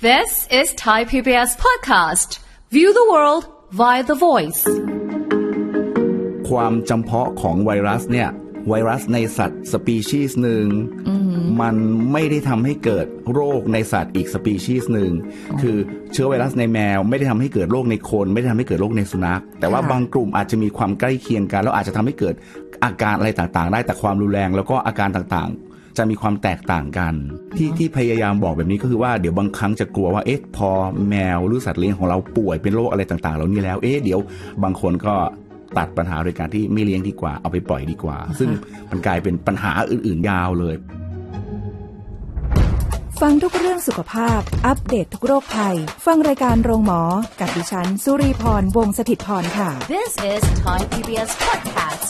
This is Thai PBS podcast. View the world via the voice. ความจำเพาะของไวรัสเนี่ย ไวรัสในสัตว์สปีชีส์หนึ่งมันไม่ได้ทำให้เกิดโรคในสัตว์อีกสปีชีส์หนึ่งคือเชื้อไวรัสในแมว ไม่ได้ทำให้เกิดโรคในคน ไม่ได้ทำให้เกิดโรคในสุนัข แต่ว่าบางกลุ่มอาจจะมีความใกล้เคียงกัน แล้วอาจจะทำให้เกิดอาการอะไรต่างๆ ได้แต่ความรุนแรงแล้วก็อาการต่างจะมีความแตกต่างกัน ที่ที่พยายามบอกแบบนี้ก็คือว่าเดี๋ยวบางครั้งจะกลัวว่าเอ๊ะ พอแมวหรือสัตว์เลี้ยงของเราป่วยเป็นโรคอะไรต่างๆเหล่านี้แล้วเอ๊ะ เดี๋ยวบางคนก็ตัดปัญหาโดยการที่ไม่เลี้ยงดีกว่าเอาไปปล่อยดีกว่า ซึ่งมันกลายเป็นปัญหาอื่นๆ ยาวเลย ฟังทุกเรื่องสุขภาพ อัปเดตททุกโรคภัยฟังรายการโรงหมอกับดิฉันสุรีพรวงศิตพรค่ะ This is Thai PBS Podcast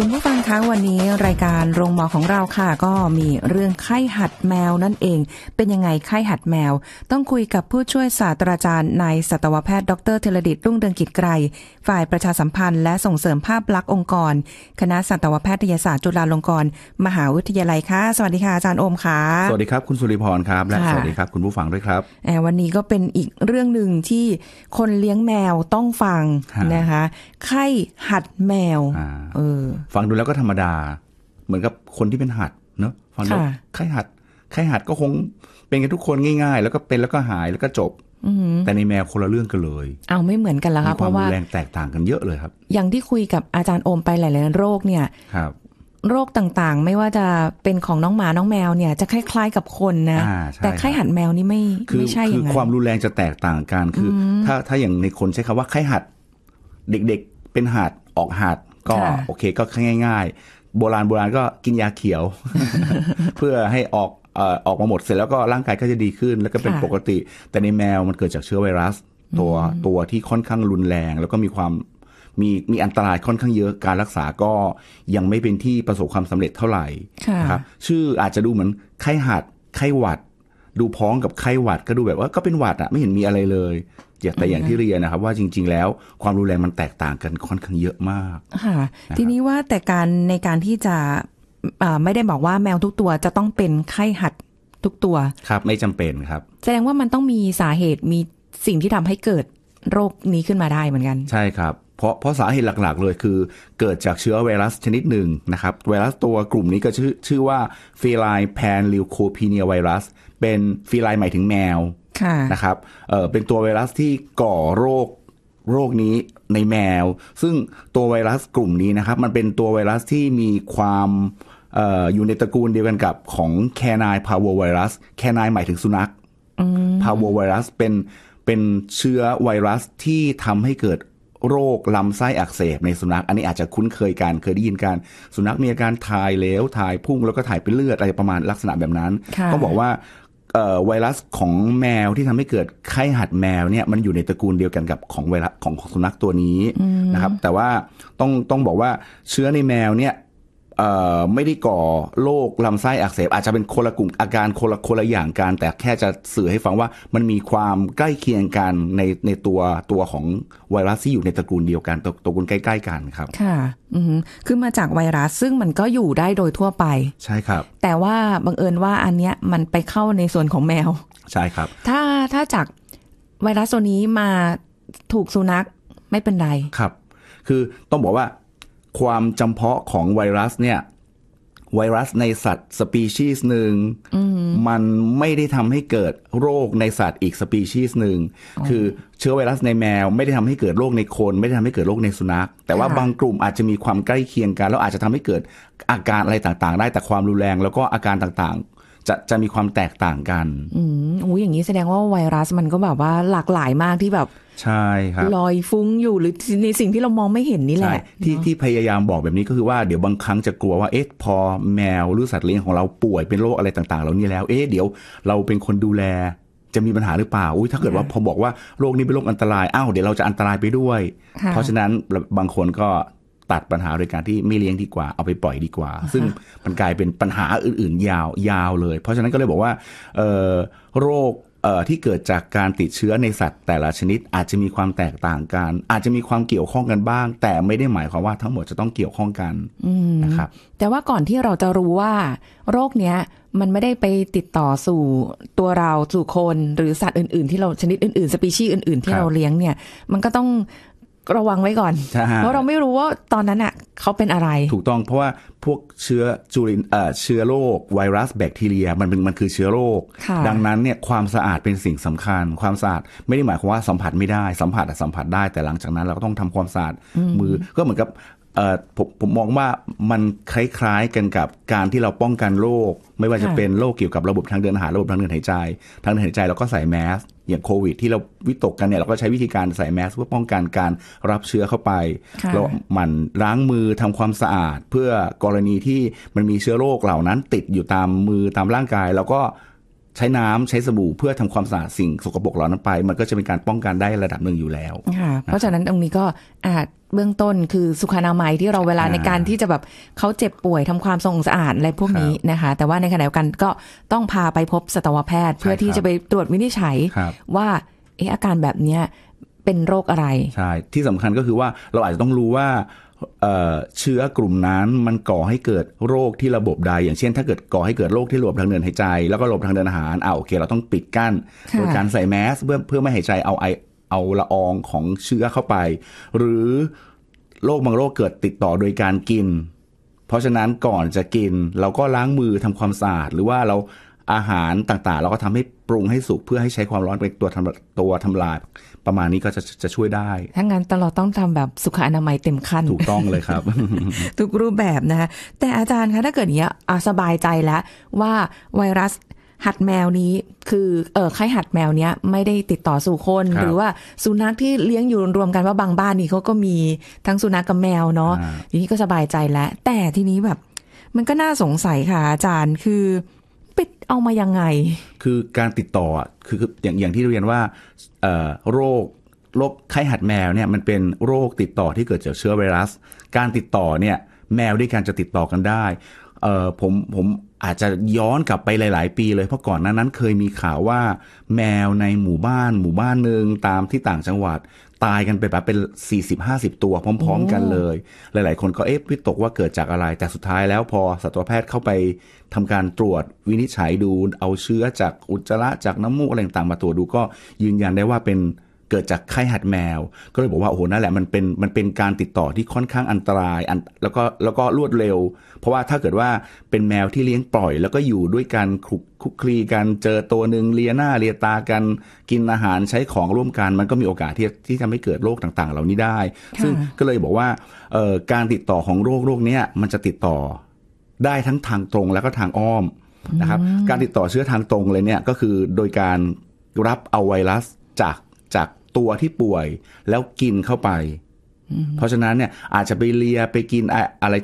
คุณผู้ฟังคะวันนี้รายการโรงหมอของเราค่ะ ก็มีเรื่องไข้หัดแมวนั่นเอง เป็นยังไงไข้หัดแมว ต้องคุยกับผู้ช่วยศาสตราจารย์นายสัตวแพทย์ ดรเทลดิตรุ่งเดืองกิจไกรฝ่ายประชาสัมพันธ์และส่งเสริมภาพลักษณ์องค์กร คณะสัตวแพทยศาสตร์จุฬาลงกรณ์มหาวิทยาลัยค่ะสวัสดีค่ะอาจารย์โอมค่ะสวัสดีครับคุณสุริพรครับและสวัสดีครับ คุณผู้ฟังด้วยครับวันนี้ก็เป็นอีกเรื่องหนึ่งที่คนเลี้ยงแมวต้องฟังนะคะไข้หัดแมว เออฟังดูแล้วก็ธรรมดา เหมือนกับคนที่เป็นหัดเนาะฟังดูไข้หัดไข้หัดก็คงเป็นกันทุกคนง่ายๆ แล้วก็เป็นแล้วก็หายแล้วก็จบแต่ในแมวคนละเรื่องกันเลยเอาไม่เหมือนกันแล้วค่ะเพราะว่าแรงแตกต่างกันเยอะเลยครับ อย่างที่คุยกับอาจารย์โอมไปหลายๆโรคเนี่ยครับ โรคต่างๆ ไม่ว่าจะเป็นของน้องหมาน้องแมวเนี่ย จะคล้าย ๆกับคนนะแต่ ไข้หัดแมวนี่ไม่ไม่ใช่อย่างคือความรุนแรงจะแตกต่างกันคือ ถ้าถ้าอย่างในคนใช้คำว่าไข้หัด เด็กๆเป็นหัดออกหัดก็โอเคก็ง่ายโบราณโบราณก็กินยาเขียว เพื่อให้ออกออกมาหมดเสร็จแล้วก็ร่างกายก็จะดีขึ้น แล้วก็เป็นปกติ แต่ในแมวมันเกิดจากเชื้อไวรัส ตัวตัวที่ค่อนข้างรุนแรงแล้วก็มีความมีมีอันตรายค่อนข้างเยอะการรักษาก็ยังไม่เป็นที่ประสบความสำเร็จเท่าไหร่ครับชื่ออาจจะดูเหมือนไข้หัดไข้หวัดดูพ้องกับไข้หวัดก็ดูแบบว่าก็เป็นหวัดอะไม่เห็นมีอะไรเลยแต่อย่างที่เรียนนะครับว่าจริง ๆ แล้วความรุนแรงมันแตกต่างกันค่อนข้างเยอะมาก ค่ะ ทีนี้ว่าแต่การในการที่จะไม่ได้บอกว่าแมวทุกตัวจะต้องเป็นไข้หัดทุกตัว ครับ ไม่จำเป็นครับ แสดงว่ามันต้องมีสาเหตุมีสิ่งที่ทำให้เกิดโรคนี้ขึ้นมาได้เหมือนกัน ใช่ครับ เพราะเพราะสาเหตุหลักๆ เลยคือ เกิดจากเชื้อไวรัสชนิดหนึ่งนะครับไวรัสตัวกลุ่มนี้ก็ชื่อชื่อว่าฟีไลแพนลิวโคพีเนียไวรัสเป็นฟีไลหมายถึงแมวนะครับเเป็นตัวไวรัสที่ก่อโรคโรคนี้ในแมว ซึ่งตัวไวรัสกลุ่มนี้นะครับ มันเป็นตัวไวรัสที่มีความออยู่ในตระกูลเดียวกันกับของแคนายพาวเวอร์ไวรัสแคนายหมายถึงสุนัขพาวเวอร์ไวรัสเป็นเป็นเชื้อไวรัสที่ทำให้เกิดโรคลำไส้อักเสบในสุนัข อันนี้อาจจะคุ้นเคยกันเคยได้ยินการสุนัขมีอาการถ่ายเลวถ่ายพุ่งแล้วก็ถ่ายเป็นเลือดอะไรประมาณลักษณะแบบนั้นก็บอกว่าไวรัสของแมวที่ทำให้เกิดไข้หัดแมวเนี่ยมันอยู่ในตระกูลเดียวกันกับของไวรัสของสุนัขตัวนี้นะครับแต่ว่าต้องต้องบอกว่าเชื้อในแมวเนี่ยไม่ได้ก่อโรคลำไส้อักเสบอาจจะเป็นคนละกลุ่มอาการคนละคนละอย่างกัน แต่แค่จะ สื่อให้ฟังว่ามันมีความใกล้เคียงกันในในตัวตัวของไวรัสที่อยู่ในตระกูลเดียวกัน ตระกูลใกล้ๆกันครับ ค่ะอืมคือมาจากไวรัสซึ่งมันก็อยู่ได้โดยทั่วไป ใช่ครับ แต่ว่าบังเอิญว่าอันเนี้ยมันไปเข้าในส่วนของแมว ใช่ครับถ้าถ้าจากไวรัสตัวนี้มาถูกสุนัขไม่เป็นไรครับ คือต้องบอกว่าความจำเพาะของไวรัสเนี่ย ไวรัสในสัตว์สปีชีส์หนึ่งมันไม่ได้ทำให้เกิดโรคในสัตว์อีกสปีชีส์หนึ่งคือเชื้อไวรัสในแมว ไม่ได้ทำให้เกิดโรคในคน ไม่ได้ทำให้เกิดโรคในสุนัข แต่ว่าบางกลุ่มอาจจะมีความใกล้เคียงกัน แล้วอาจจะทำให้เกิดอาการอะไรต่างๆ ได้แต่ความรุนแรงแล้วก็อาการต่างจะจะมีความแตกต่างกัน อืมออย่างนี้แสดงว่าไวรัสมันก็แบบว่าหลากหลายมากที่แบบ ใช่ครับลอยฟุ้งอยู่หรือในสิ่งที่เรามองไม่เห็นนี่แหละที่ที่พยายามบอกแบบนี้ก็คือว่าเดี๋ยวบางครั้งจะกลัวว่าเอ๊ะพอแมวหรือสัตว์เลี้ยงของเราป่วยเป็นโรคอะไรต่างๆเหล่านี้แล้วเอ๊ะเดี๋ยวเราเป็นคนดูแลจะมีปัญหาหรือเปล่าอุ้ยถ้าเกิดว่าพอบอกว่าโรคนี้เป็นโรคอันตรายอ้าวเดี๋ยวเราจะอันตรายไปด้วย เพราะฉะนั้นบางคนก็ตัดปัญหาโดยการที่ไม่เลี้ยงดีกว่า เอาไปปล่อยดีกว่า ซึ่งมันกลายเป็นปัญหาอื่น ๆ ยาวยาวเลย เพราะฉะนั้นก็เลยบอกว่า โรคที่เกิดจากการติดเชื้อในสัตว์แต่ละชนิดอาจจะมีความแตกต่างกัน อาจจะมีความเกี่ยวข้องกันบ้าง แต่ไม่ได้หมายความว่าทั้งหมดจะต้องเกี่ยวข้องกันนะครับ แต่ว่าก่อนที่เราจะรู้ว่า โรคเนี้ยมันไม่ได้ไปติดต่อสู่ตัวเราสู่คนหรือสัตว์อื่นๆ ที่เราชนิดอื่นๆ สปีชีส์อื่นๆที่เราเลี้ยงเนี่ย มันก็ต้องระวังไว้ก่อนเพราะเราไม่รู้ว่าตอนนั้นอ่ะเขาเป็นอะไรถูกต้องเพราะว่าพวกเชื้อจุลินเชื้อโรคไวรัส แบคทีเรียมันเป็นมันคือเชื้อโรคดังนั้นเนี่ยความสะอาดเป็นสิ่งสำคัญ ความสะอาดไม่ได้หมายความว่าสัมผัสไม่ได้สัมผัสสัมผัสได้แต่หลังจากนั้นเราก็ต้องทำความสะอาดมือก็เหมือนกับผมผมมองว่ามันคล้าย ๆกันกับการที่เราป้องกันโรคไม่ว่าจะเป็นโรคเกี่ยวกับระบบทางเดินอาหารระบบทางเดินหายใจทางเดินหายใจเราก็ใส่แมสอย่างโควิด ที่เราวิตกกันเนี่ยเราก็ใช้วิธีการใส่แมสเพื่อป้องกันการรับเชื้อเข้าไปเราหมั่นล้างมือทำความสะอาด เพื่อกรณีที่มันมีเชื้อโรคเหล่านั้น ติดอยู่ตามมือตามร่างกาย แล้วก็ใช้น้ำใช้สบู่เพื่อทำความสะอาดสิ่งสกปรกเหล่านั้นไป มันก็จะเป็นการป้องกันได้ระดับหนึ่งอยู่แล้วค่ะเพราะฉะนั้น ตรงนี้ก็อาจเบื้องต้นคือสุขนามัยที่เราเวลาในการที่จะแบบเขาเจ็บป่วยทำความสงสะอาดอะไรพวกนี้นะคะ แต่ว่าในขณะเดียวกันก็ต้องพาไปพบสัตวแพทย์ เพื่อที่จะไปตรวจวินิจฉัยว่าเอออาการแบบเนี้ยเป็นโรคอะไร ใช่ ที่สำคัญก็คือว่าเราอาจจะต้องรู้ว่าเชื้อกลุ่มนั้นมันก่อให้เกิดโรคที่ระบบใดอย่างเช่น ถ้าเกิดก่อให้เกิดโรคที่ระบบทางเดินหายใจ แล้วก็ระบบทางเดินอาหารอ่าโอเคเราต้องปิดกั้นโดยการใส่แมสเพื่อเพื่อไม่หายใจเอาไอเอาละอองของเชื้อเข้าไป หรือโรคบางโรคเกิดติดต่อโดยการกิน เพราะฉะนั้นก่อนจะกินเราก็ล้างมือทำความสะอาดหรือว่าเราอาหารต่างๆเราก็ทำให้ปรุงให้สุกเพื่อให้ใช้ความร้อนเป็นตัวทำตัวทำลาย ประมาณนี้ก็จะจะช่วยได้ทั้งนั้นตลอดต้องทำแบบสุขอนามัยเต็มขั้นถูกต้องเลยครับทุกรูปแบบนะคะแต่อาจารย์คะถ้าเกิดเนี้ยสบายใจแล้วว่าไวรัสหัดแมวนี้ คือเออไข้หัดแมวเนี้ยไม่ได้ติดต่อสู่คนครหรือว่าสุนัขที่เลี้ยงอยู่รวมกันว่าบางบ้านนี่เขาก็มีทั้งสุนัขกกับแมวเนาะอย่างนี้ก็สบายใจแล้วแต่ทีนี้แบบ มันก็น่าสงสัยค่ะ อาจารย์คือไปเอามายังไง คือการติดต่อคืออย่างอย่างที่เรียนว่าโรคโรคไข้หัดแมวเนี่ยมันเป็นโรคติดต่อที่เกิดจากเชื้อไวรัส การติดต่อเนี่ยแมวด้วยกันจะติดต่อกันได้ผมผมอาจจะย้อนกลับไปหลาย ๆ ปีเลยเพราะก่อนนั้นนั้นเคยมีข่าวว่าแมวในหมู่บ้าน หมู่บ้านหนึ่งตามที่ต่างจังหวัดตายกันไปแบบเป็น4ี่สิบห้าสิบตัวพร้อมๆกันเลย หลาย ๆ คนก็เอ๊ะวิตกว่าเกิดจากอะไรแต่สุดท้ายแล้วพอสัตวแพทย์เข้าไปทำการตรวจวินิจฉัยดู เอาเชื้อจากอุจจาระจากน้ำมูก อะไรต่างมาตรวจดูก็ยืนยันได้ว่าเป็นเกิดจากไข้หัดแมว ก็เลยบอกว่าโอ้โห นั่นแหละ มันเป็นมันเป็นการติดต่อที่ค่อนข้างอันตรายอันแล้วก็แล้วก็รวดเร็ว เพราะว่าถ้าเกิดว่าเป็นแมวที่เลี้ยงปล่อย แล้วก็อยู่ด้วยกันคุกคุกคลีกันเจอตัวหนึ่งเลียหน้าเลียตากันกินอาหารใช้ของร่วมกัน มันก็มีโอกาสที่ที่จะไม่เกิดโรคต่าง ๆ เหล่านี้ได้ ซึ่งก็เลยบอกว่าการติดต่อของโรคโรคนี้มันจะติดต่อได้ทั้งทางตรงแล้วก็ทางอ้อมนะครับ การติดต่อเชื้อทางตรงเลยเนี่ยก็คือโดยการรับเอาไวรัสจากจากตัวที่ป่วยแล้วกินเข้าไป เพราะฉะนั้นเนี่ยอาจจะไปเลียไปกินอะไร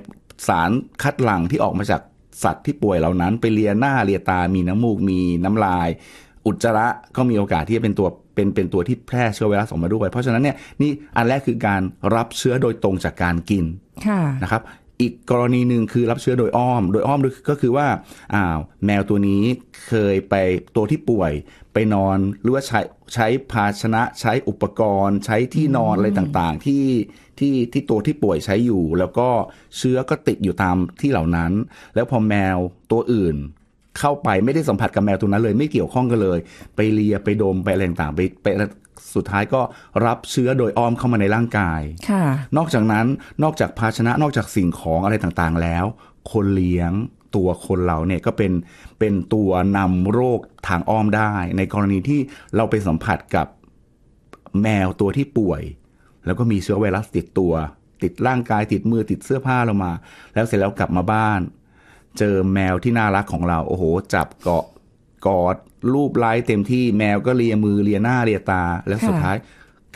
สารคัดหลั่งที่ออกมาจากสัตว์ที่ป่วยเหล่านั้น ไปเลียหน้าเลียตามีน้ำมูกมีน้ำลาย อุจจาระก็มีโอกาสที่จะเป็นตัวเป็นเป็นตัวที่แพร่เชื้อไวรัสออกมาด้วย เพราะฉะนั้นเนี่ยนี่อันแรกคือการรับเชื้อโดยตรงจากการกินนะครับอีกกรณีหนึ่งคือรับเชื้อโดยอ้อม โดยอ้อมก็คือว่าอ่าวแมวตัวนี้เคยไปตัวที่ป่วยไปนอนหรือว่าใช้ ใช้ภาชนะใช้อุปกรณ์ ใช้ที่นอนอะไรต่างๆ ที่ที่ที่ ตัวที่ป่วยใช้อยู่ แล้วก็เชื้อก็ติดอยู่ตามที่เหล่านั้น แล้วพอแมวตัวอื่น เข้าไปไม่ได้สัมผัสกับแมวตัวนั้นเลยไม่เกี่ยวข้องกันเลย ไปเลียไปดมไปอะไรต่างไปไปสุดท้ายก็รับเชื้อโดยอ้อมเข้ามาในร่างกายนอกจากนั้นนอกจากภาชนะนอกจากสิ่งของอะไรต่างๆแล้ว คนเลี้ยงตัวคนเราเนี่ยก็เป็นเป็นตัวนำโรคทางอ้อมได้ ในกรณีที่เราไปสัมผัสกับ แมวตัวที่ป่วย แล้วก็มีเชื้อไวรัสติดตัว ติดร่างกายติดมือติดเสื้อผ้าเรามา แล้วเสร็จแล้วกลับมาบ้าน เจอแมวที่น่ารักของเรา โอ้โห จับเกาะกอดรูปไล้เต็มที่แมวก็เลียมือเลียหน้าเลียตา แล้วสุดท้าย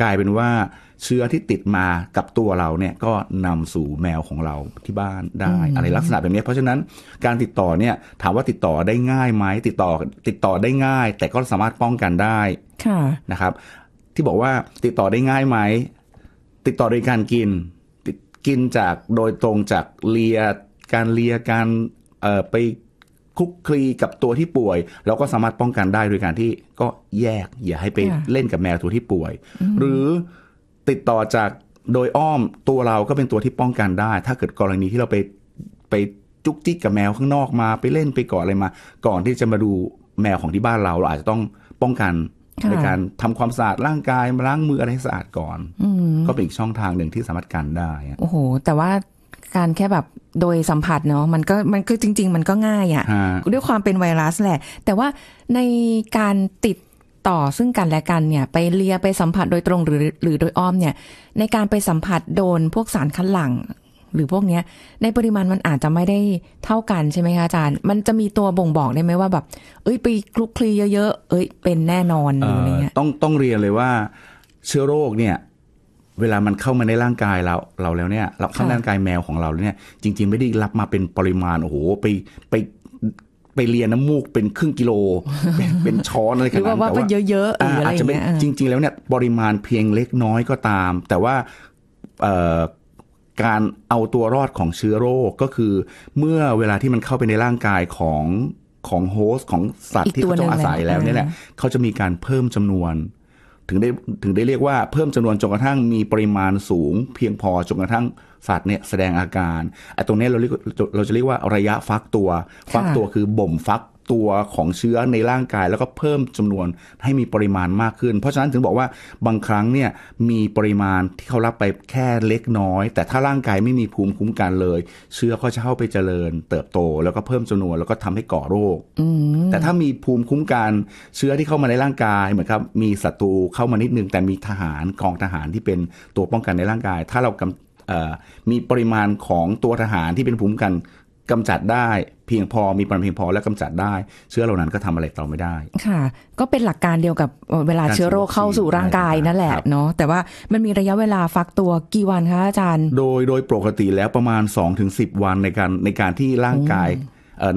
กลายเป็นว่าเชื้อที่ติดมากับตัวเราเนี่ยก็นำสู่แมวของเราที่บ้านได้อะไรลักษณะแบบนี้เพราะฉะนั้นการติดต่อเนี่ยถามว่าติดต่อได้ง่ายไหมติดต่อติดต่อได้ง่าย แต่ก็สามารถป้องกันได้ ค่ะนะครับ ที่บอกว่าติดต่อได้ง่ายไหมติดต่อโดยการกินกินจากโดยตรงจากเลียการเลียการไปคลุกคลีกับตัวที่ป่วย เราก็สามารถป้องกันได้โดยการที่ก็แยกอย่าให้ไปเล่นกับแมวตัวที่ป่วย หรือติดต่อจากโดยอ้อมตัวเราก็เป็นตัวที่ป้องกันได้ ถ้าเกิดกรณีที่เราไปไปจุกจิกกับแมวข้างนอกมา ไปเล่นไปก่ออะไรมา ก่อนที่จะมาดูแมวของที่บ้านเรา เราอาจจะต้องป้องกันในการทำความสะอาดร่างกายล้างมืออะไรให้สะอาดก่อนก็เป็นอีกช่องทางหนึ่งที่สามารถกันได้โอ้โหแต่ว่าการแค่แบบโดยสัมผัสเนาะมันก็มันคือจริง ๆ มันก็ง่ายอะ่ะด้วยความเป็นไวรัสแหละ แต่ว่าในการติดต่อซึ่งกันและกันเนี่ยไปเลียไปสัมผัสโดยตรงหรือหรือโดยอ้อมเนี่ยในการไปสัมผัสโดนพวกสารคัดหลั่งหรือพวกเนี้ยในปริมาณมันอาจจะไม่ได้เท่ากันใช่ไหมคะอาจารย์ มันจะมีตัวบ่งบอกได้ไหมว่าแบบ เอ้ยไปคลุกคลีเยอะๆ เอ้ยเป็นแน่นอนอะไรเงี้ยต้องต้องเรียนเลยว่าเชื้อโรคเนี่ยเวลามันเข้ามาในร่างกายเราเราแล้วเนี่ยเราเข้าร่างกายแมวของเราเนี่ยจริงๆไม่ได้รับมาเป็นปริมาณโอ้โหไปไปไปเลียน้ำมูกเป็นครึ่งกิโลเป็นช้อนอะไรขนาดนั้นแต่ว่าเยอะๆอาจจะไม่จริงๆแล้วเนี่ยปริมาณเพียงเล็กน้อยก็ตาม แต่ว่าการเอาตัวรอดของเชื้อโรคก็คือเมื่อเวลาที่มันเข้าไปในร่างกายของของโฮสต์ของสัตว์ที่เขาอาศัยแล้วเนี่ยแหละเขาจะมีการเพิ่มจำนวนถึงได้ถึงได้เรียกว่าเพิ่มจำนวนจนกระทั่งมีปริมาณสูง เพียงพอจนกระทั่งสัตว์เนี่ย แสดงอาการไอ้ตรงนี้เราเรียกเราจะเรียกว่าระยะฟักตัว ฟักตัวคือบ่มฟักตัวของเชื้อในร่างกายแล้วก็เพิ่มจำนวนให้มีปริมาณมากขึ้น เพราะฉะนั้นถึงบอกว่าบางครั้งเนี่ยมีปริมาณที่เขารับไปแค่เล็กน้อย แต่ถ้าร่างกายไม่มีภูมิคุ้มกันเลย เชื้อก็จะเข้าไปเจริญเติบโตแล้วก็เพิ่มจำนวนแล้วก็ทำให้ก่อโรคแต่ถ้ามีภูมิคุ้มกัน เชื้อที่เข้ามาในร่างกายเหมือนครับมีศัตรูเข้ามานิดนึงแต่มีทหารกองทหารที่เป็นตัวป้องกันในร่างกาย ถ้าเรากำมีปริมาณของตัวทหารที่เป็นภูมิกันกำจัดได้เพียงพอมีปริมาณเพียงพอและกำจัดได้ เชื้อเหล่านั้นก็ทำอะไรต่อไม่ได้ค่ะก็เป็นหลักการเดียวกับเวลาเชื้อโรคเข้าสู่ร่างกายนั่นแหละเนาะแต่ว่ามันมีระยะเวลาฟักตัวกี่วันคะอาจารย์ โดยโดยปกติแล้วประมาณ 2-10 วันในการในการที่ร่างกาย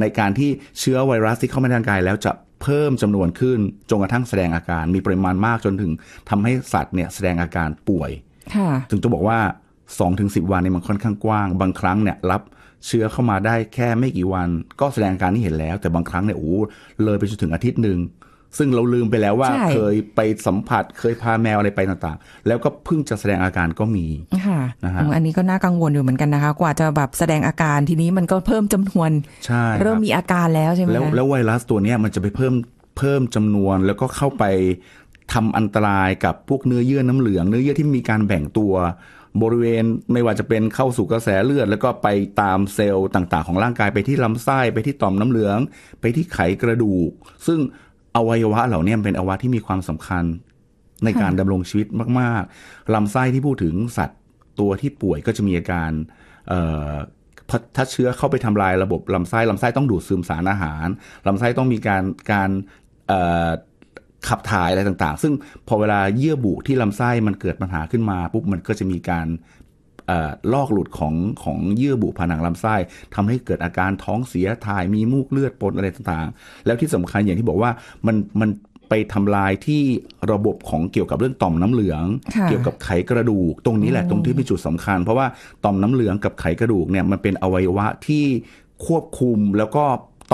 ในการที่เชื้อไวรัสที่เข้ามาในร่างกายแล้วจะเพิ่มจำนวนขึ้นจนกระทั่งแสดงอาการมีปริมาณมากจนถึงทำให้สัตว์เนี่ยแสดงอาการป่วยค่ะถึงจะบอกว่า 2-10วันนี่มันค่อนข้างกว้างบางครั้งเนี่ยรับเชื้อเข้ามาได้แค่ไม่กี่วัน ก็แสดงการที่เห็นแล้ว แต่บางครั้งเนี่ยโอ้เลยไปจนถึงอาทิตย์หนึ่งซึ่งเราลืมไปแล้วว่า เคยไปสัมผัสเคยพาแมวอะไรไปต่างๆ แล้วก็เพิ่งจะแสดงอาการก็มีค่ะนะฮะอันนี้ก็น่ากังวลอยู่เหมือนกันนะคะ กว่าจะแบบแสดงอาการทีนี้มันก็เพิ่มจำนวนใช่เริ่มมีอาการแล้วใช่ไหมแล้วแล้วไวรัสตัวนี้มันจะไปเพิ่มเพิ่มจำนวน แล้วก็เข้าไป ทำอันตรายกับพวกเนื้อเยื่อน้ำเหลืองเนื้อเยื่อที่มีการแบ่งตัวบริเวณไม่ว่าจะเป็นเข้าสู่กระแสเลือด แล้วก็ไปตามเซลล์ต่างๆของร่างกายไปที่ลำไส้ไปที่ต่อมน้ำเหลือง ไปที่ไขกระดูก ซึ่งอวัยวะเหล่านี้เป็นอวัยวะที่มีความสำคัญ ในการดำรงชีวิตมากๆ ลำไส้ที่พูดถึงสัตว์ตัวที่ป่วยก็จะมีอาการถ้าเชื้อเข้าไปทำลายระบบลำไส้ลำไส้ต้องดูดซึมสารอาหารลำไส้ต้องมีการการขับถ่ายอะไรต่าง ๆ ซึ่งพอเวลาเยื่อบุที่ลำไส้มันเกิดปัญหาขึ้นมาปุ๊บมันก็จะมีการลอกหลุดของของเยื่อบุผนังลำไส้ทำให้เกิดอาการท้องเสียถ่ายมีมูกเลือดปนอะไรต่างๆ แล้วที่สำคัญอย่างที่บอกว่ามันมันไปทำลายที่ระบบของเกี่ยวกับเรื่องต่อมน้ำเหลือง เกี่ยวกับไขกระดูกตรงนี้แหละตรงที่เป็นจุดสำคัญ เพราะว่าต่อมน้ำเหลืองกับไขกระดูกเนี่ยมันเป็นอวัยวะที่ควบคุมแล้วก็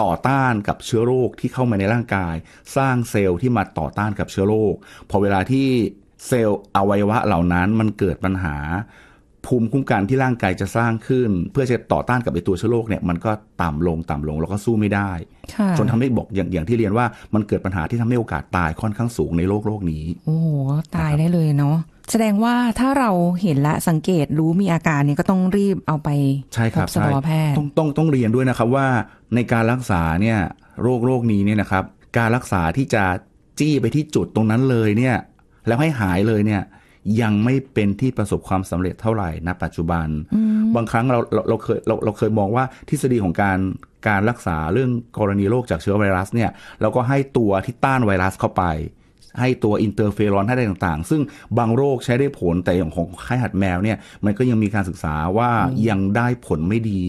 ต่อต้านกับเชื้อโรคที่เข้ามาในร่างกาย สร้างเซลล์ที่มาต่อต้านกับเชื้อโรคพอเวลาที่เซลล์อวัยวะเหล่านั้นมันเกิดปัญหา ภูมิคุ้มกันที่ร่างกายจะสร้างขึ้น เพื่อจะต่อต้านกับไอตัวเชื้อโรคเนี่ยมันก็ต่ำลงต่ำลงแล้วก็สู้ไม่ได้จนทำให้บอกอย่างอย่างที่เรียนว่ามันเกิดปัญหาที่ทำให้โอกาสตายค่อนข้างสูงในโลกโลกนี้โอ้ตายได้เลยเนาะแสดงว่าถ้าเราเห็นและสังเกตรู้มีอาการเนี่ยก็ต้องรีบเอาไปพบบสัตวแพทย์ต้องต้องต้องเรียนด้วยนะครับว่าในการรักษาเนี่ยโรคโรคนี้เนี่ยนะครับการรักษาที่จะจี้ไปที่จุดตรงนั้นเลยเนี่ยแล้วให้หายเลยเนี่ยยังไม่เป็นที่ประสบความสำเร็จเท่าไหร่ณปัจจุบัน บางครั้งเราเราเคยเราเราเคยมองว่าทฤษฎีของการการรักษาเรื่องกรณีโรคจากเชื้อไวรัสเนี่ยเราก็ให้ตัวที่ต้านไวรัสเข้าไปให้ตัวอินเตอร์เฟรอนให้ได้ต่าง ๆ ซึ่งบางโรคใช้ได้ผล แต่อย่างของไข้หัดแมวเนี่ยมันก็ยังมีการศึกษาว่ายังได้ผลไม่ดี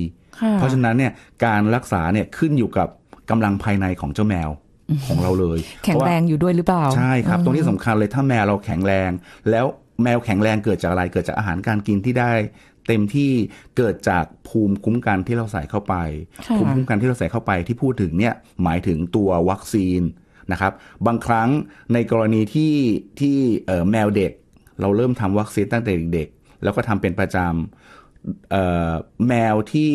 เพราะฉะนั้นเนี่ยการรักษาเนี่ยขึ้นอยู่กับกำลังภายในของเจ้าแมวของเราเลย แข็งแรงอยู่ด้วยหรือเปล่า ใช่ครับ ตรงนี้สำคัญเลยถ้าแมวเราแข็งแรง แล้วแมวแข็งแรงเกิดจากอะไร เกิดจากอาหารการกินที่ได้ เต็มที่ เกิดจากภูมิคุ้มกันที่เราใส่เข้าไป ภูมิคุ้มกันที่เราใส่เข้าไปที่พูดถึงเนี่ยหมายถึงตัววัคซีนนะครับบางครั้งในกรณีที่ที่แมวเด็ก เราเริ่มทำวัคซีนตั้งแต่เด็ก แล้วก็ทำเป็นประจำแมวที่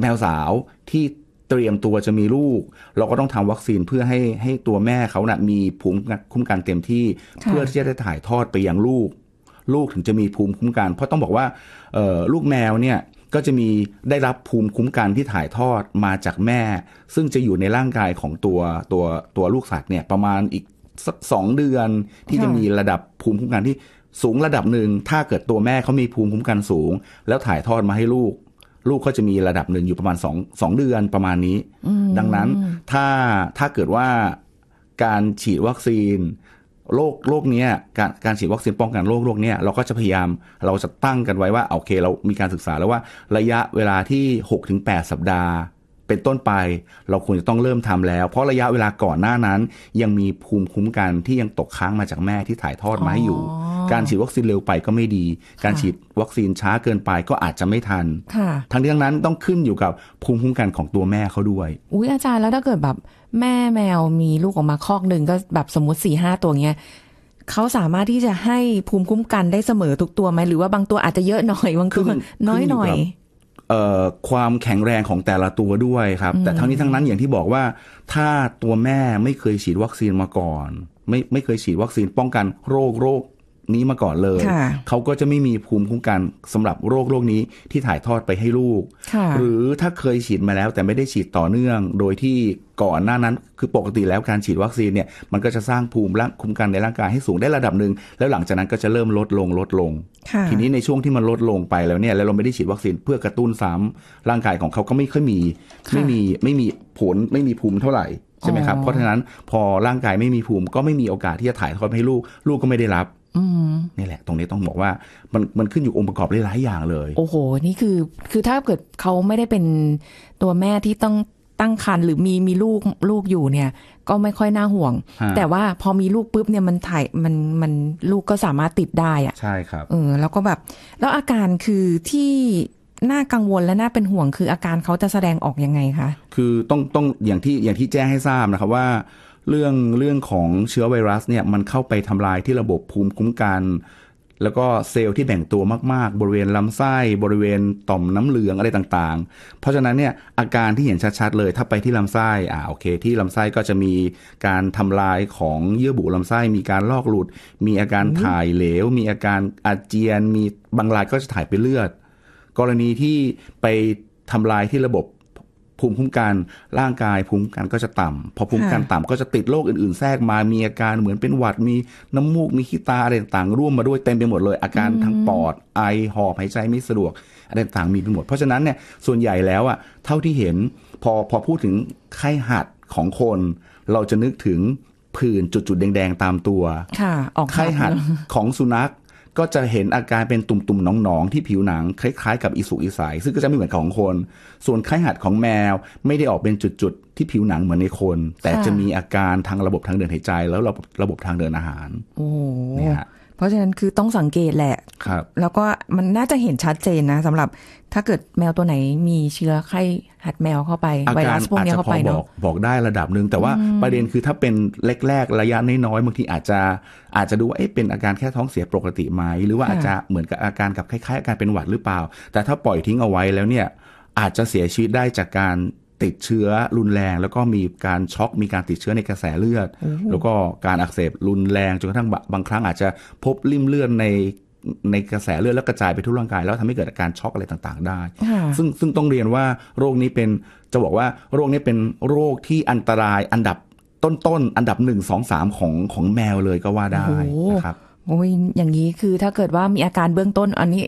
แมวสาวที่เตรียมตัวจะมีลูก เราก็ต้องทำวัคซีนเพื่อให้ให้ตัวแม่เขานะ่ะมีภูมิคุ้มกันเต็มที่เพื่อที่จะได้ถ่ายทอดไปยังลูก ลูกถึงจะมีภูมิคุ้มกันเพราะต้องบอกว่าลูกแมวเนี่ยก็จะมีได้รับภูมิคุ้มกันที่ถ่ายทอดมาจากแม่ ซึ่งจะอยู่ในร่างกายของตัวตัวตัวลูกสัตว์เนี่ยประมาณอีกสักสองเดือน ที่จะมีระดับภูมิคุ้มกันที่สูงระดับหนึ่งถ้าเกิดตัวแม่เขามีภูมิคุ้มกันสูง แล้วถ่ายทอดมาให้ลูก ลูกก็จะมีระดับหนึ่งอยู่ประมาณสองสองเดือนประมาณนี้ดังนั้นถ้าถ้าเกิดว่าการฉีดวัคซีนโรคโรคนี้การการฉีดวัคซีนป้องกันโรคโรคนี้เราก็จะพยายาม เราจะตั้งกันไว้ว่าโอเคเรามีการศึกษาแล้วว่า ระยะเวลาที่6แสัปดาห์ เป็นต้นไปเราควรจะต้องเริ่มทำแล้ว เพราะระยะเวลาก่อนหน้านั้น ยังมีภูมิคุ้มกันที่ยังตกค้างมาจากแม่ที่ถ่ายทอดมาให้อยู่ การฉีดวัคซีนเร็วไปก็ไม่ดี การฉีดวัคซีนช้าเกินไปก็อาจจะไม่ทันทั้งเรื่องนั้นต้องขึ้นอยู่กับภูมิคุ้มกันของตัวแม่เขาด้วย อุ้ยอาจารย์แล้วถ้าเกิดแบบแม่แมวมีลูกออกมา คอกหนึ่งก็แบบสมมติสี่ห้าตัวเงี้ย เขาสามารถที่จะให้ภูมิคุ้มกันได้เสมอทุกตัวไหมหรือว่าบางตัวอาจจะเยอะหน่อย บางตัวน้อยหน่อยความแข็งแรงของแต่ละตัวด้วยครับ แต่ทั้งนี้ทั้งนั้นอย่างที่บอกว่า ถ้าตัวแม่ไม่เคยฉีดวัคซีนมาก่อน ไม่ไม่เคยฉีดวัคซีนป้องกันโรคโรคนี้มาก่อนเลย เขาก็จะไม่มีภูมิคุ้มกันสำหรับโรคโรคนี้ที่ถ่ายทอดไปให้ลูก หรือถ้าเคยฉีดมาแล้ว แต่ไม่ได้ฉีดต่อเนื่อง โดยที่ก่อนหน้านั้นคือปกติแล้วการฉีดวัคซีนเนี่ยมันก็จะสร้างภูมิรักคุ้มกันในร่างกายให้สูงได้ระดับหนึ่งแล้วหลังจากนั้นก็จะเริ่มลดลงลดลง ทีนี้ในช่วงที่มันลดลงไปแล้วเนี่ยแล้วเราไม่ได้ฉีดวัคซีนเพื่อกระตุ้นซ้ำร่างกายของเขาก็ไม่ค่อยมีไม่มี ไม่มีผลไม่มีภูมิเท่าไหร่ใช่ไหมครับ เพราะฉะนั้นพอร่างกายไม่มีภูมิก็ไม่มีโอกาสที่จะถ่ายทอดให้ลูก ลูกก็ไม่ได้รับนี่แหละตรงนี้ต้องบอกว่ามันมันขึ้นอยู่องค์ประกอบหลาย ๆ อย่างเลย โอ้โห นี่คือ คือถ้าเกิดเขาไม่ได้เป็นตัวแม่ที่ต้องตั้งครรภ์หรือมีมีลูกลูกอยู่เนี่ย ก็ไม่ค่อยน่าห่วง แต่ว่าพอมีลูกปุ๊บเนี่ยมันถ่ายมันมันลูกก็สามารถติดได้อะใช่ครับเออแล้วก็แบบ แล้วอาการคือที่น่ากังวลและน่าเป็นห่วง คืออาการเขาจะแสดงออกยังไงคะ คือต้องต้องอย่างที่อย่างที่แจ้งให้ทราบนะครับว่าเรื่องเรื่องของเชื้อไวรัสเนี่ยมันเข้าไปทำลายที่ระบบภูมิคุ้มกัน แล้วก็เซลล์ที่แบ่งตัวมากๆ บริเวณลำไส้บริเวณต่อมน้ำเหลืองอะไรต่างๆ เพราะฉะนั้นเนี่ยอาการที่เห็นชัดๆเลย ถ้าไปที่ลำไส้อ่าโอเค ที่ลำไส้ก็จะมีการทำลายของเยื่อบุลำไส้ มีการลอกหลุด มีอาการถ่ายเหลว มีอาการอาเจียน มีบางรายก็จะถ่ายไปเลือดกรณีที่ไปทำลายที่ระบบภูมิคุ้มกันร่างกายภูมิคุ้มกันก็จะต่ำ พอภูมิคุ้มกันต่ำก็จะติดโรคอื่นๆ แทรกมามีอาการเหมือนเป็นหวัดมีน้ำมูก มีขี้ตาอะไรต่างๆร่วมมาด้วยเต็มไปหมดเลย อาการทางปอดไอหอบหายใจไม่สะดวกอะไรต่างๆมีไปหมดเพราะฉะนั้นเนี่ยส่วนใหญ่แล้วอ่ะเท่าที่เห็นพอพอพูดถึงไข้หัดของคน เราจะนึกถึงผื่นจุดๆแดง ๆตามตัวไข้หัดของสุนัขก็จะเห็นอาการเป็นตุ่มๆนนองๆที่ผิวหนัง คล้ายๆกับอิสุกอิสายซึ่งก็จะไม่เหมือนของคน ส่วนไข้หัดของแมว ไม่ได้ออกเป็นจุดๆที่ผิวหนังเหมือนในคน แต่จะมีอาการทางระบบทางเดินหายใจ แล้วระบบระบบทางเดินอาหารเนี่ยเพราะฉะนั้นคือต้องสังเกตแหละ ครับ แล้วก็มันน่าจะเห็นชัดเจนนะ สำหรับถ้าเกิดแมวตัวไหนมีเชื้อไข้หัดแมวเข้าไป ไวรัสพวกนี้เข้าไปเนาะบอกได้ระดับหนึ่งแต่ว่าประเด็นคือถ้าเป็นแรก ๆ ระยะน้อยๆบางทีอาจจะอาจจะดูว่าเอ๊ะเป็นอาการแค่ท้องเสียปกติไหม หรือว่าอาจจะเหมือนกับอาการกับคล้ายๆอาการเป็นหวัดหรือเปล่า แต่ถ้าปล่อยทิ้งเอาไว้แล้วเนี่ยอาจจะเสียชีวิตได้จากการติดเชื้อรุนแรงแล้วก็มีการช็อกมีการติดเชื้อในกระแสเลือด แล้วก็การอักเสบรุนแรงจนกระทั่งบางครั้งอาจจะพบลิ่มเลือดในในกระแสเลือดแล้วกระจายไปทั่วร่างกายแล้วทำให้เกิดอาการช็อกอะไรต่างๆได้ซึ่งซึ่งต้องเรียนว่าโรคนี้เป็นจะบอกว่าโรคนี้เป็นโรคที่อันตรายอันดับต้นๆอันดับหนึ่งสองสามของของแมวเลยก็ว่าได้นะครับโอ้ยอย่างนี้คือถ้าเกิดว่ามีอาการเบื้องต้นอันนี้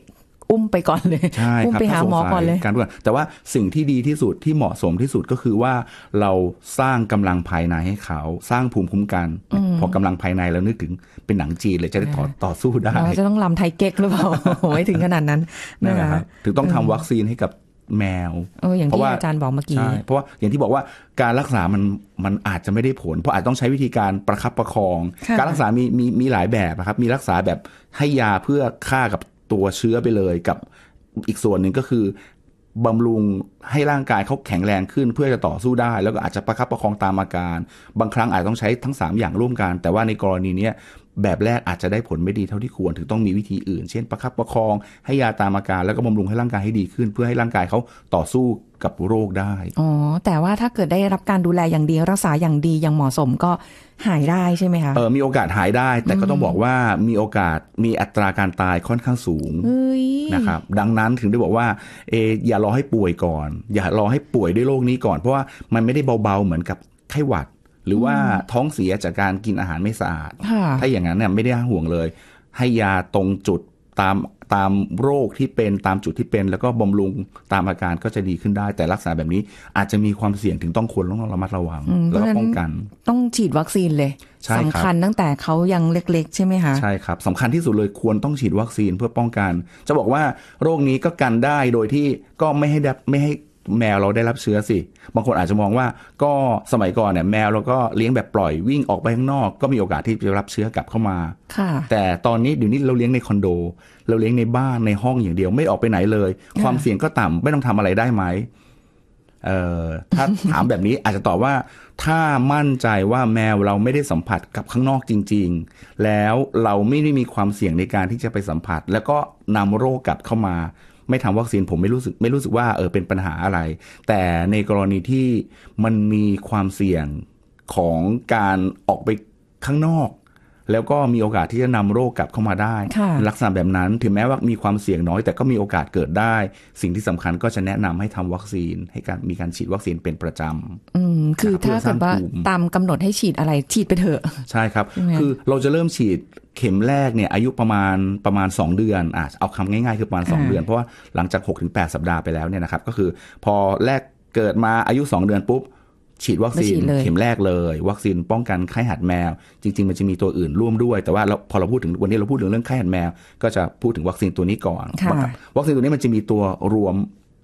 อุ้มไปก่อนเลยใช่อุ้มไปหาหมอก่อนเลยการก่อนแต่ว่าสิ่งที่ดีที่สุดที่เหมาะสมที่สุดก็คือว่าเราสร้างกำลังภายในให้เขา สร้างภูมิคุ้มกัน พอกำลังภายใน แล้วนึกถึงเป็นหนังจีนเลยจะได้ต่อต่อสู้ได้เราจะต้องลำไทยเก๊กหรือเปล่าโอ้ยถึงขนาดนั้นนะคะถึงต้องทำวัคซีนให้กับแมวเพราะว่าอาจารย์บอกเมื่อกี้เพราะว่าอย่างที่บอกว่าการรักษามันมันอาจจะไม่ได้ผล เพราะอาจต้องใช้วิธีการประคับประคอง การรักษามีมีมีหลายแบบนะครับมีรักษาแบบให้ยาเพื่อฆ่ากับตัวเชื้อไปเลยกับอีกส่วนหนึ่งก็คือบำรุงให้ร่างกายเขาแข็งแรงขึ้นเพื่อจะต่อสู้ได้ แล้วก็อาจจะประคับประคองตามอาการ บางครั้งอาจต้องใช้ทั้ง 3 อย่างร่วมกัน แต่ว่าในกรณีนี้แบบแรกอาจจะได้ผลไม่ดีเท่าที่ควรถึงต้องมีวิธีอื่น เช่นประคับประคองให้ยาตามอาการแล้วก็บำรุงให้ร่างกายให้ดีขึ้นเพื่อให้ร่างกายเขาต่อสู้กับโรคได้ อ๋อแต่ว่าถ้าเกิดได้รับการดูแลอย่างดีรักษาอย่างดีอย่างเหมาะสมก็หายได้ใช่ไหมคะเออมีโอกาสหายได้แต่ก็ต้องบอกว่ามีโอกาสมีอัตราการตายค่อนข้างสูงนะครับดังนั้นถึงได้บอกว่าเอออย่ารอให้ป่วยก่อน อย่ารอให้ป่วยด้วยโรคนี้ก่อนเพราะว่ามันไม่ได้เบาๆเหมือนกับไข้หวัดหรือว่าท้องเสียจากการกินอาหารไม่สะอาด ถ้าอย่างนั้นเนี่ยไม่ได้ห่วงเลย ให้ยาตรงจุดตามตามโรคที่เป็นตามจุดที่เป็น แล้วก็บำรุงตามอาการก็จะดีขึ้นได้แต่รักษาแบบนี้อาจจะมีความเสี่ยงถึงต้องควรต้องระมัดระวังแล้วก็ป้องกันต้องฉีดวัคซีนเลยสำคัญตั้งแต่เขายังเล็ก ๆใช่ไหมคะใช่ครับสำคัญที่สุดเลยควรต้องฉีดวัคซีนเพื่อป้องกัน จะบอกว่าโรคนี้ก็กันได้โดยที่ก็ไม่ให้ไม่ให้แมวเราได้รับเชื้อสิ บางคนอาจจะมองว่า ก็สมัยก่อนเนี่ยแมวเราก็เลี้ยงแบบปล่อยวิ่งออกไปข้างนอก ก็มีโอกาสที่จะรับเชื้อกลับเข้ามาแต่ตอนนี้เดี๋ยวนี้เราเลี้ยงในคอนโดเราเลี้ยงในบ้านในห้องอย่างเดียว ไม่ออกไปไหนเลย ความเสี่ยงก็ต่ำไม่ต้องทำอะไรได้ไหม เอ่อถ้าถามแบบนี้อาจจะตอบว่า ถ้ามั่นใจว่าแมวเราไม่ได้สัมผัสกับข้างนอกจริง ๆ แล้วเราไม่ได้มีความเสี่ยงในการที่จะไปสัมผัส แล้วก็นำโรคกลับเข้ามาไม่ทำวัคซีนผมไม่รู้สึกไม่รู้สึกว่าเออเป็นปัญหาอะไร แต่ในกรณีที่มันมีความเสี่ยงของการออกไปข้างนอกแล้วก็มีโอกาสที่จะนำโรคกลับเข้ามาได้ลักษณะแบบนั้นถึงแม้ว่ามีความเสี่ยงน้อยแต่ก็มีโอกาสเกิดได้ สิ่งที่สำคัญก็จะแนะนำให้ทำวัคซีน ให้การมีการฉีดวัคซีนเป็นประจำคือถ้าเกิดว่าตามกำหนดให้ฉีดอะไรฉีดไปเถอะใช่ครับ คือเราจะเริ่มฉีดเข็มแรกเนี่ยอายุประมาณประมาณ 2 เดือนอ่ะเอาคำง่ายๆคือประมาณ 2 เดือน เพราะว่าหลังจาก6-8สัปดาห์ไปแล้วเนี่ยนะครับก็คือพอแรกเกิดมาอายุ 2 เดือนปุ๊บฉีดวัคซีนเข็มแรกเลย วัคซีนป้องกันไข้หัดแมวจริง ๆมันจะมีตัวอื่นร่วมด้วย แต่ว่าพอเราพูดถึงวันนี้เราพูดถึงเรื่องไข้หัดแมวก็จะพูดถึงวัคซีนตัวนี้ก่อนวัคซีนตัวนี้มันจะมีตัวรวม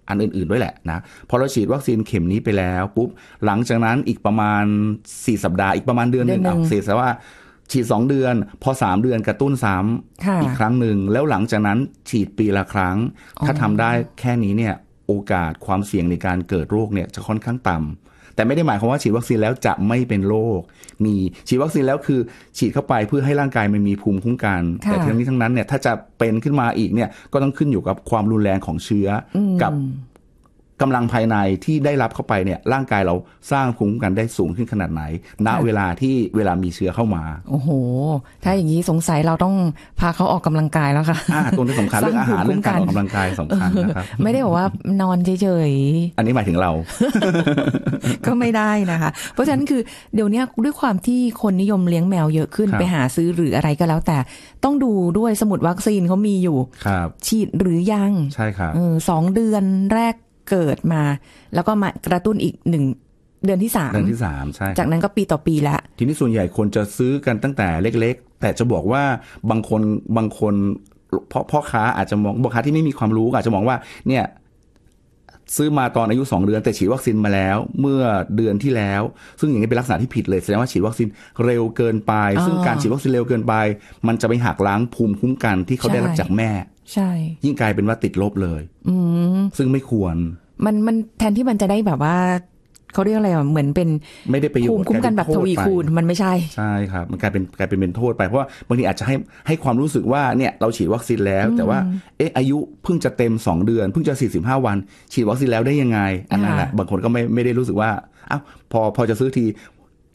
อันอื่น ๆด้วยแหละนะพอเราฉีดวัคซีนเข็มนี้ไปแล้ว ปุ๊บหลังจากนั้นอีกประมาณ4สัปดาห์อีกประมาณเดือนหนึ่งอ่ะเสียว่าฉีด 2 เดือน พอ 3 เดือนกระตุ้นซ้ำอีกครั้งหนึ่งแล้วหลังจากนั้นฉีดปีละครั้ง ถ้าทำได้แค่นี้เนี่ยโอกาสความเสี่ยงในการเกิดโรคเนี่ยจะค่อนข้างต่าแต่ไม่ได้หมายความว่าฉีดวัคซีนแล้วจะไม่เป็นโรค มีฉีดวัคซีนแล้วคือฉีดเข้าไปเพื่อให้ร่างกายมันมีภูมิคุ้มกัน แต่ทั้งนี้ทั้งนั้นเนี่ยถ้าจะเป็นขึ้นมาอีกเนี่ยก็ต้องขึ้นอยู่กับความรุนแรงของเชื้อกับกำลังภายในที่ได้รับเข้าไปเนี่ย ร่างกายเราสร้างภูมิคุ้มกันได้สูงขึ้นขนาดไหน ณเวลาที่เวลามีเชื้อเข้ามา โอ้โห ถ้าอย่างนี้สงสัยเราต้องพาเขาออกกำลังกายแล้วค่ะตรงนี้สำคัญเรื่องอาหารเรื่องการออกกำลังกายสำคัญนะครับไม่ได้บอกว่านอนเฉยๆอันนี้หมายถึงเรา ก็ไม่ได้นะคะ เพราะฉะนั้นคือเดี๋ยวนี้ด้วยความที่คนนิยมเลี้ยงแมวเยอะขึ้นไปหาซื้อหรืออะไรก็แล้ว แต่ต้องดูด้วยสมุดวัคซีนเขามีอยู่ครับฉีดหรือยังใช่ครับสองเดือนแรกเกิดมาแล้วก็มากระตุ้นอีกหนึ่งเดือนที่สามเดือนที่สามใช่จากนั้นก็ปีต่อปีละทีนี้ส่วนใหญ่คนจะซื้อกันตั้งแต่เล็ก ๆ แต่จะบอกว่าบางคนบางคนเพราะพ่อค้าอาจจะมองพ่อค้าที่ไม่มีความรู้อาจจะมองว่า เนี่ยซื้อมาตอนอายุ 2 เดือนแต่ฉีดวัคซีนมาแล้ว เมื่อเดือนที่แล้ว ซึ่งอย่างนี้เป็นลักษณะที่ผิดเลยแสดงว่าฉีดวัคซีนเร็วเกินไป ซึ่งการฉีดวัคซีนเร็วเกินไป มันจะไปหักล้างภูมิคุ้มกันที่เขาได้รับจากแม่ ใช่ยิ่งกลายเป็นว่าติดลบเลย อืซึ่งไม่ควรมันมันแทนที่มันจะได้แบบว่าเขาเรียกอะไรอ่ะเหมือนเป็นไม่ได้ประโยชน์ภูมิคุ้มกันแบบทวีคูณมันไม่ใช่ใช่ครับมันกลายเป็นกลายเป็นเป็นโทษ ไปเพราะว่าบางทีอาจจะให้ให้ความรู้สึกว่าเนี่ยเราฉีดวัคซีนแล้ว แต่ว่าเอ๊ะอายุเพิ่งจะเต็ม2เดือนเพิ่งจะ45วัน ฉีดวัคซีนแล้วได้ยังไงอันนั้นแหละบางคนก็ไม่ไม่ได้รู้สึกว่าอ้าวพอพอจะซื้อที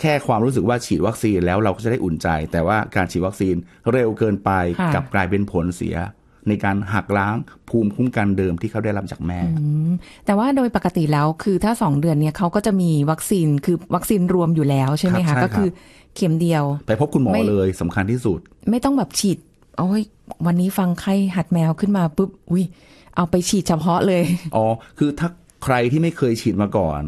แค่ความรู้สึกว่าฉีดวัคซีนแล้วเราก็จะได้อุ่นใจ แต่ว่าการฉีดวัคซีนเร็วเกินไปกับกลายเป็นผลเสียในการหักล้างภูมิคุ้มกันเดิมที่เขาได้รับจากแม่ แต่ว่าโดยปกติแล้วคือถ้าสองเดือนเนี่ยเขาก็จะมีวัคซีนคือวัคซีนรวมอยู่แล้วใช่ไหมคะ ก็คือเข็มเดียว ไปพบคุณหมอเลยสำคัญที่สุด ไม่ต้องแบบฉีด โอ้ย วันนี้ฟังไข้หัดแมวขึ้นมาปุ๊บ อุ้ยเอาไปฉีดเฉพาะเลย อ๋อ คือถ้าใครที่ไม่เคยฉีดมาก่อน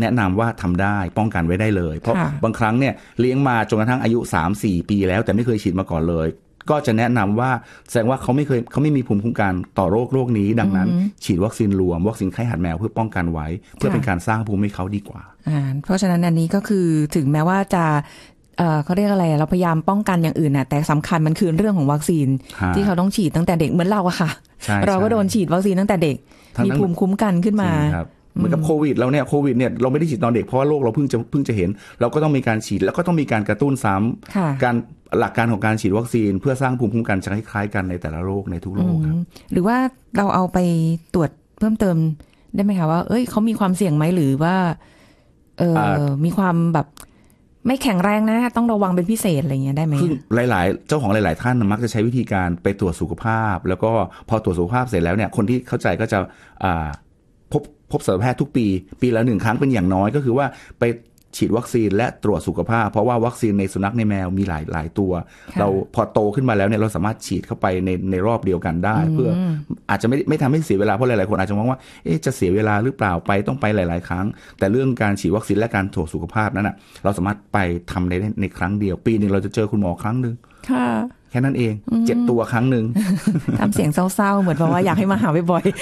แนะนำว่าทำได้ป้องกันไว้ได้เลย เพราะบางครั้งเนี่ยเลี้ยงมาจนกระทั่งอายุ 3 4 ปีแล้ว แต่ไม่เคยฉีดมาก่อนเลยก็จะแนะนำว่าแสดงว่าเขาไม่เคยเขาไม่มีภูมิคุ้มกันต่อโรคโรคนี้ ดังนั้นฉีดวัคซีนรวมวัคซีนไข้หัดแมวเพื่อ ป้องกันไว้ เพื่อเป็นการสร้างภูมิให้เขาดีกว่า อ่า เพราะฉะนั้นอันนี้ก็คือถึงแม้ว่าจะ เขาเรียกอะไรเราพยายามป้องกันอย่างอื่นนะแต่สำคัญมันคือเรื่องของวัคซีน ที่เขาต้องฉีดตั้งแต่เด็กเหมือนเราอะค่ะ เราก็โดนฉีดวัคซีนตั้งแต่เด็กมีภูมิคุ้มกันขึ้นมาเหมือนกับโควิดเราเนี่ยโควิดเนี่ยเราไม่ได้ฉีดตอนเด็ก เพราะว่าโรคเราเพิ่งจะเพิ่งจะเห็น เราก็ต้องมีการฉีด แล้วก็ต้องมีการกระตุ้นซ้ำการหลักการของการฉีดวัคซีนเพื่อสร้างภูมิคุ้มกันจะคล้ายๆกันในแต่ละโรคในทุกโรคครับหรือว่าเราเอาไปตรวจเพิ่มเติมได้ไหมคะว่าเอ้ยเขามีความเสี่ยงไหมหรือว่าเออมีความแบบไม่แข็งแรงนะ ต้องระวังเป็นพิเศษอะไรเงี้ยได้ไหมคือหลาย ๆ เจ้าของหลาย ๆ ท่านมักจะใช้วิธีการไปตรวจสุขภาพ แล้วก็พอตรวจสุขภาพเสร็จแล้วเนี่ย คนที่เข้าใจก็จะพบพบสัตวแพทย์ทุกปีปีละหนึ่งครั้งเป็นอย่างน้อยก็คือว่าไปฉีดวัคซีนและตรวจสุขภาพ เพราะว่าวัคซีนในสุนัขในแมวมีหลายหลายตัว เราพอโตขึ้นมาแล้วเนี่ยเราสามารถฉีดเข้าไปในในรอบเดียวกันได้ เพื่ออาจจะไม่ไม่ทำให้เสียเวลาเพราะหลายๆคนอาจจะมองว่าเอ๊ะจะเสียเวลาหรือเปล่าไปต้องไปหลายๆ ครั้ง แต่เรื่องการฉีดวัคซีนและการตรวจสุขภาพนั้นอ่ะเราสามารถไปทำในในครั้งเดียวปีหนึ่งเราจะเจอคุณหมอครั้งหนึ่งค่ะแค่นั้นเองเจ็ดตัวครั้งหนึ่งทำเสียงเศร้าๆ เหมือนเพราะว่าอยากให้มาหาบ่อยๆ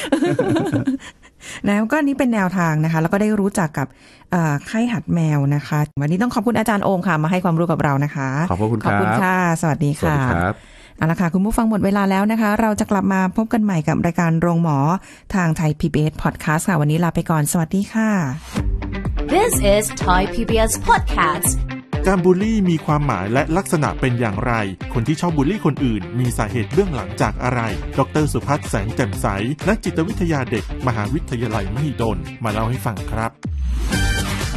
นะก็นี้เป็นแนวทางนะคะ แล้วก็ได้รู้จักกับไข้หัดแมวนะคะ วันนี้ต้องขอบคุณอาจารย์โอมค่ะ มาให้ความรู้กับเรานะคะ ขอบคุณคขอบคุณค่ะ สวัสดีค่ะเอาละค่ะ คุณผู้ฟังหมดเวลาแล้วนะคะ เราจะกลับมาพบกันใหม่กับรายการโรงหมอทางไทย PBS Podcast ค่ะวันนี้ลาไปก่อนสวัสดีค่ะ This is Thai PBS Podcast การบูลลี่มีความหมายและลักษณะเป็นอย่างไร คนที่ชอบบูลลี่คนอื่น มีสาเหตุเบื้องหลังจากอะไร ดรสุพัฒน์แสงแจ่มใสนักจิตวิทยาเด็ก มหาวิทยาลัยมหิดลมาเล่าให้ฟังครับ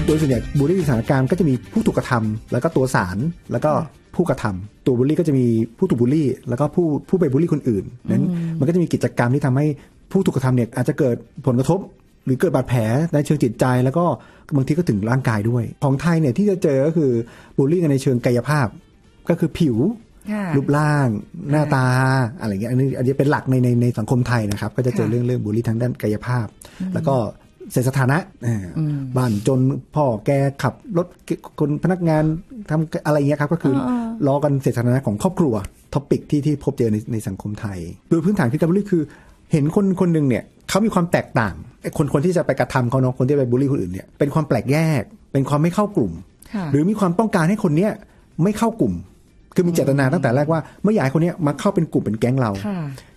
โดยส่วนใหญ่บูลลี่สถานการณ์ก็จะมีผู้ถูกกระทำแล้วก็ตัวสาร แล้วก็ผู้กระทำ ตัวบูลลี่ก็จะมีผู้ถูกบูลลี่ แล้วก็ผู้ผู้ไปบูลลี่คนอื่น นั้น มันก็จะมีกิจกรรมที่ทำให้ ผู้ถูกกระทำเนี่ยอาจจะเกิดผลกระทบหรือเกิดบาดแผลในเชิงจิตใจแล้วก็บางทีก็ถึงร่างกายด้วย ของไทยเนี่ยที่จะเจอก็คือบูลลี่ในเชิงกายภาพ ก็คือผิว รูปร่าง หน้าตาอะไรเงี้ยอันนี้อันนี้เป็นหลักในในในสังคมไทยนะครับ ก็จะเจอเรื่องเรื่องบูลลี่ทางด้านกายภาพ แล้วก็เสียสถานะบ้านจนพ่อแกขับรถคนพนักงานทำอะไรเงี้ยครับ ก็คือล้อกันเสียสถานะของครอบครัวท็อปิกที่ที่พบเจอในในสังคมไทยโดยพื้นฐานที่ทำรบูลลี่คือเห็นคนคนหนึ่งเนี่ยเขามีความแตกต่าง คนคนที่จะไปกระทำเขาเนาะคนที่ไปบูลลี่คนอื่นเนี่ยเป็นความแปลกแยก เป็นความไม่เข้ากลุ่ม หรือมีความต้องการให้คนเนี้ยไม่เข้ากลุ่มคือมีเจตนาตั้งแต่แรกว่าไม่อยากคนเนี้ยมาเข้าเป็นกลุ่มเป็นแก๊งเรา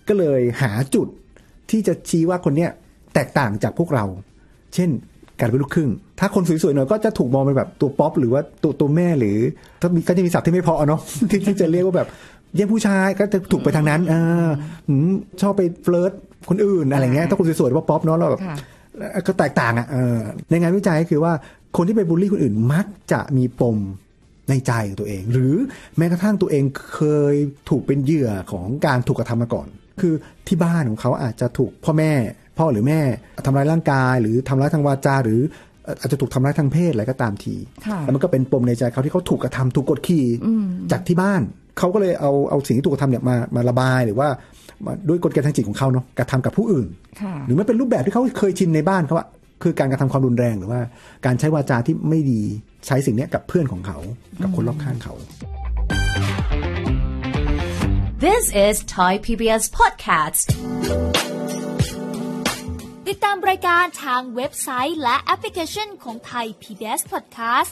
ก็เลยหาจุดที่จะชี้ว่าคนเนี้ยแตกต่างจากพวกเรา เช่นการเป็นลูกครึ่ง ถ้าคนสวยๆหน่อยก็จะถูกมองเป็นแบบตัวป๊อปหรือว่าตัวตัวแม่หรือถ้ามีก็จะมีศัพท์ที่ไม่พอเนาะที่จะเรียกว่าแบบ เยี่ยมผู้ชายก็จะถูกไปทางนั้นเออชอบไปเฟลิร์ตคนอื่น อะไรเงี้ย ถ้าคนสวยๆว่าป๊อปเนาะเราแบบก็แตกต่างอ่ะในงานวิจัยคือว่าคนที่ไปบูลลี่คนอื่นมักจะมีปมในใจของตัวเอง หรือแม้กระทั่งตัวเองเคยถูกเป็นเหยื่อของการถูกกระทำมาก่อน คือที่บ้านของเขาอาจจะถูกพ่อแม่ พ่อหรือแม่ทำร้ายร่างกาย หรือทำร้ายทางวาจาหรือ อาจจะถูกทำร้ายทางเพศอะไรก็ตามทีแล้วมันก็เป็นปมในใจเขาที่เขาถูกกระทำถูกกดขี่จากที่บ้านเขาก็เลยเอาเอาสิ่งที่ตัวทำเนี่ยมามาระบายหรือว่าด้วยกฎเกณฑ์ทางจิตของเขาเนาะกระทำกับผู้อื่น หรือไม่เป็นรูปแบบที่เขาเคยชินในบ้านเขาอะคือการกระทำความรุนแรงหรือว่า การใช้วาจาที่ไม่ดีใช้สิ่งนี้กับเพื่อนของเขา กับคนรอบข้างเขา This is Thai PBS podcast ติดตามรายการทางเว็บไซต์และแอปพลิเคชันของ Thai PBS podcast